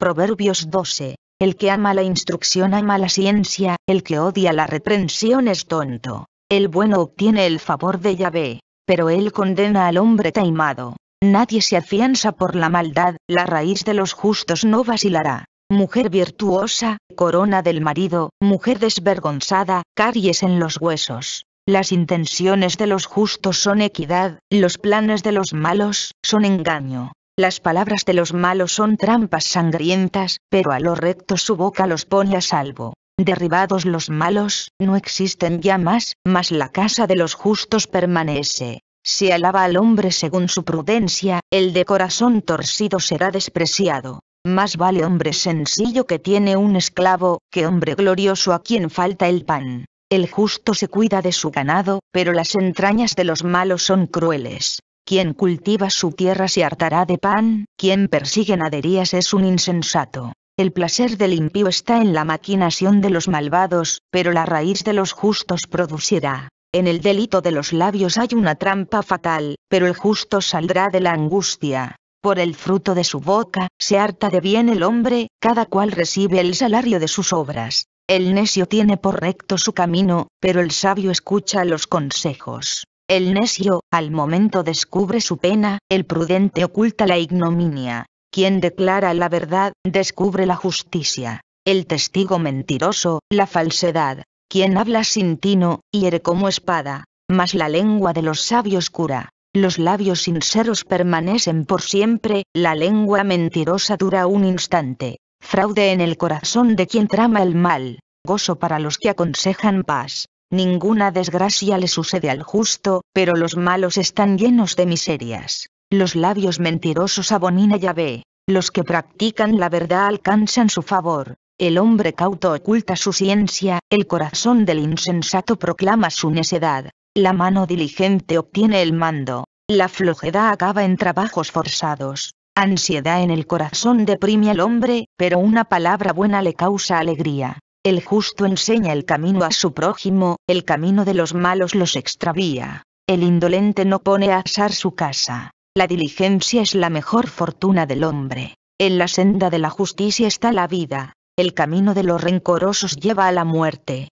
Proverbios 12. El que ama la instrucción ama la ciencia, el que odia la reprensión es tonto. El bueno obtiene el favor de Yahvé, pero él condena al hombre taimado. Nadie se afianza por la maldad, la raíz de los justos no vacilará. Mujer virtuosa, corona del marido, mujer desvergonzada, caries en los huesos. Las intenciones de los justos son equidad, los planes de los malos, son engaño. Las palabras de los malos son trampas sangrientas, pero a lo recto su boca los pone a salvo. Derribados los malos, no existen ya más, mas la casa de los justos permanece. Se alaba al hombre según su prudencia, el de corazón torcido será despreciado. Más vale hombre sencillo que tiene un esclavo, que hombre glorioso a quien falta el pan. El justo se cuida de su ganado, pero las entrañas de los malos son crueles. Quien cultiva su tierra se hartará de pan, quien persigue naderías es un insensato. El placer del impío está en la maquinación de los malvados, pero la raíz de los justos producirá. En el delito de los labios hay una trampa fatal, pero el justo saldrá de la angustia. Por el fruto de su boca, se harta de bien el hombre, cada cual recibe el salario de sus obras. El necio tiene por recto su camino, pero el sabio escucha los consejos. El necio, al momento descubre su pena, el prudente oculta la ignominia. Quien declara la verdad, descubre la justicia. El testigo mentiroso, la falsedad. Quien habla sin tino, hiere como espada. Mas la lengua de los sabios cura. Los labios sinceros permanecen por siempre, la lengua mentirosa dura un instante. Fraude en el corazón de quien trama el mal. Gozo para los que aconsejan paz. Ninguna desgracia le sucede al justo, pero los malos están llenos de miserias. Los labios mentirosos abonina Yahvé. Los que practican la verdad alcanzan su favor. El hombre cauto oculta su ciencia, el corazón del insensato proclama su necedad. La mano diligente obtiene el mando. La flojedad acaba en trabajos forzados. Ansiedad en el corazón deprime al hombre, pero una palabra buena le causa alegría. El justo enseña el camino a su prójimo, el camino de los malos los extravía. El indolente no pone a asar su casa. La diligencia es la mejor fortuna del hombre. En la senda de la justicia está la vida. El camino de los rencorosos lleva a la muerte.